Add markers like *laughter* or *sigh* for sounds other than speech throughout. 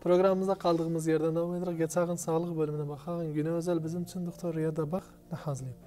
Proqramımızda qaldığımız yerdən davam edirik. Keçəğin sağlıq bölümünə baxaq. Günə özəl bizim üçün doktor Riya Dabaq hazırlayıb.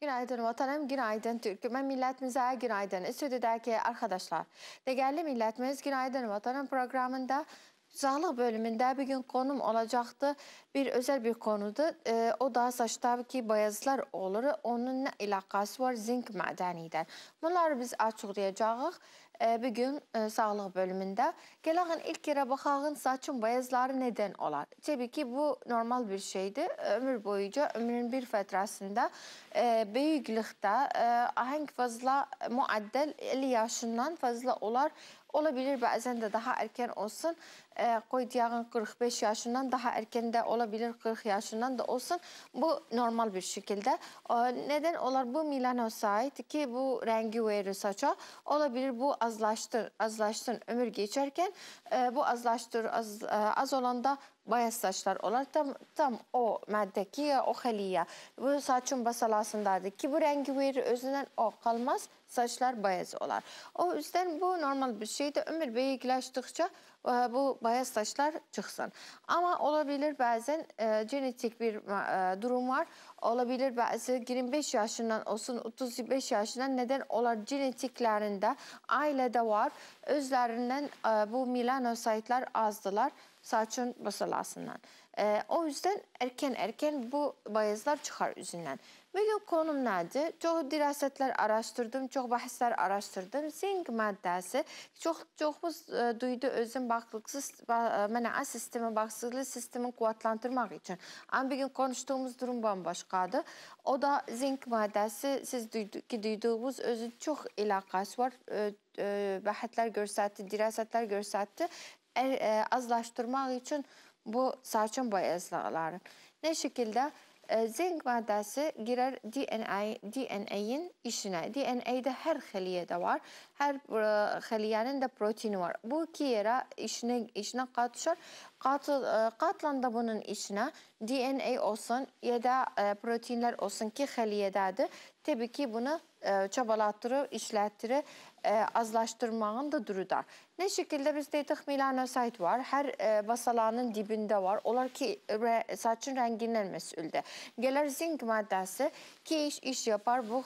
Günaydın vatanım, günaydın Türkmen milletimize, günaydın. Stüdyodaki arkadaşlar. Değerli milletimiz, günaydın vatanım programında Sağlıq bölümündə bir gün konum olacaqdı. Bir özel bir konudur. E, o da saçda ki bayazlar olur. Onun nə əlaqəsi var zinc mədənidir. Bunları biz açıqlayacağıq. Ee, bugün e, sağlık bölümünde bölümündə. ilk kere baxağın saçın bayazları neden olar? Tabii ki, bu normal bir şeydi, ee, Ömür boyunca, ömrün bir fetrasında e, büyüklükte böyüklükdə e, fazla muaddel 50 yaşından fazla olar. Olabilir bazen de daha erken olsun. E, Koydiyağın 45 yaşından daha erken de olabilir 40 yaşından da olsun. Bu normal bir şekilde. neden olar bu melanosit ki bu rengi verir saça. Olabilir bu azlaştır, azlaştır ömür geçerken e, bu azlaştır az, e, az olanda bayaz saçlar olar. Tam, tam o maddeki o haliye. Bu saçın basalasındadır ki bu rengi verir özünden o kalmaz saçlar bayaz olar. O yüzden bu normal bir şeydir. Ömür büyükleştikçe bu bayaz saçlar çıksın. Ama olabilir bazen e, genetik bir e, durum var. Olabilir bazı 25 yaşından olsun 35 yaşından neden olar genetiklerinde ailede var. Özlerinden e, bu milanosaytlar azdılar saçın basılasından. E, o yüzden erken erken bu bayazlar çıkar yüzünden. Bugün konum nədir? Çox dirasətlər araştırdım, çox bahisler araştırdım. Zinc maddəsi çox çoxumuz e, duydu özün bağlılıqsız ba, e, mənə sistemi, bağlılıqlı sistemi quvvetlandırmaq üçün. Amma bir gün konuştuğumuz durum bambaşqadır. O da zinc maddəsi siz duydu, ki duyduğunuz özün çox əlaqəsi var. E, e, bəhətlər göstərdi, dirasətlər göstərdi. E, azlaşdırmaq üçün bu saçın boyazlarını. Ne şekilde? Ee, zinc maddesi girer DNA, DNA işine. DNA'de her hiliyede var her e, xəliyyənin de proteini var. Bu iki yerə işinə, işinə qatışır. Qatıl, e, qatlan da bunun içinə DNA olsun ya da e, proteinler olsun ki, xəliyyədədir. Təbii ki, bunu çabalatdırır, işlətdirir, azlaşdırmağın da durudar. Nə şəkildə biz dedik melanosit var, Her basalanın dibinde var. Onlar ki, saçın rəngindən məsüldür. Gelir zinc maddesi ki, iş, iş yapar bu,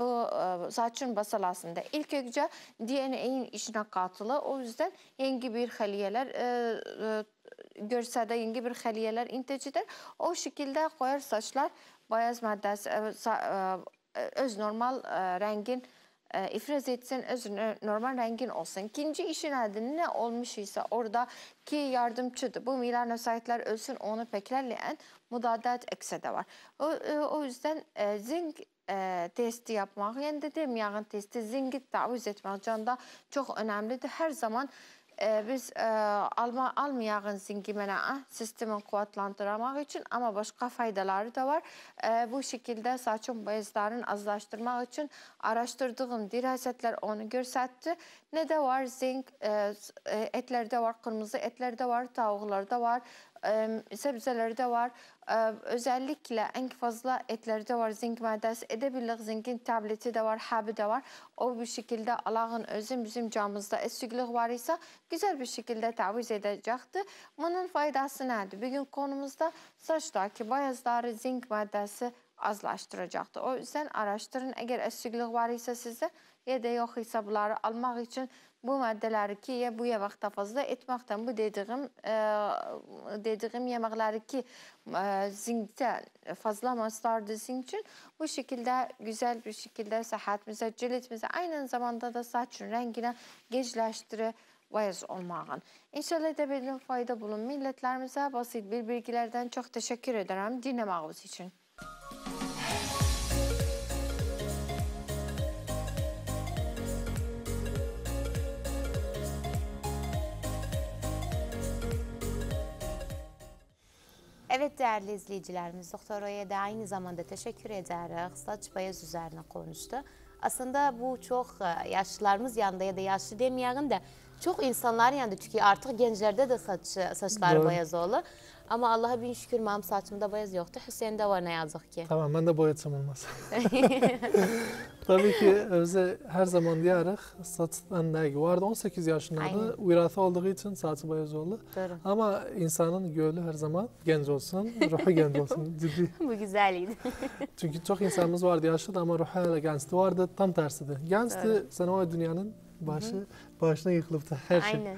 bu saçın basalasında. İlk önce de DNA'nin içine katılı. O yüzden yeni bir xəliyyələr e, e, görsədə yeni bir xəliyyələr intecidir. O şekilde qoyar saçlar bayaz maddəsi e, e, öz normal e, rəngin e, ifraz etsen özün normal rengin olsun. İkinci işin adı ne olmuş ise oradaki yardımcıdır. Bu milar nösaitler ölsün onu peklerleyen mudadat eksede var. O, e, o yüzden e, zinc e, testi yapmak, yani dediğim yağın testi zingi taviz etmek canda çok önemlidir. Her zaman ee, biz e, alma almayağın zingimenə ah, sistemin quvvatlandırmaq için ama başka faydaları da var. Ee, bu şekilde saçın bezlərini azlaşdırmaq için araştırdığım dirasətlər onu gösterdi. Ne de var? Zinc e, e, etlerde var, kırmızı etlerde var, tavuklarda var, e, sebzeleri de var. E, özellikle en fazla etleri de var. Zinc maddesi Edə bilirik zinkin tableti de var, həbi de var. O bir şekilde Allahın özü bizim canımızda esçiqlik var isə güzel bir şekilde təviz edəcəkdir. Bunun faydası nədir? Bugün konumuzda saçdakı bayazları zinc maddesi azlaştıracaktı. O yüzden araştırın. Eğer eksiklik var ise size ya da yok ise bunları almak için bu maddeleri ki ya bu yemek fazla etmekten bu dediğim e, dediğim yemekleri ki e, zinkte fazla mastarda zink için bu şekilde güzel bir şekilde sıhhatimize, ciltimize aynı zamanda da saçın rengine gecleştirir vayız olmağın. İnşallah da bildiğim fayda bulun. Milletlerimize basit bir bilgilerden çok teşekkür ederim dinlemağınız için. Evet değerli izleyicilerimiz, Doktor O'ya da aynı zamanda teşekkür ederek Saç beyaz üzerine konuştu. Aslında bu çok e, yaşlılarımız yanında ya da yaşlı demeyelim de çok insanlar yanında çünkü artık gençlerde de saç e, saçlar Doğru. beyaz oldu. Ama Allah'a bin şükür mam saçımda boyaz yoktu. Hüseyin'de var ne yazık ki. Tamam ben de boyatsam olmaz. *laughs* Tabii ki özü her zaman diyerek saçtan dergi vardı. 18 yaşındaydı. Uyratı olduğu için saçı boyaz oldu. Doğru. Ama insanın gönlü her zaman genç olsun. Ruhu genç olsun. *laughs* Ciddi. Bu güzeliydi. *laughs* Çünkü çok insanımız vardı yaşlı ama ruhu hala gençti. Vardı tam tersiydi. Gençti. Sen o dünyanın başı, Hı -hı. başına her şey. Aynen.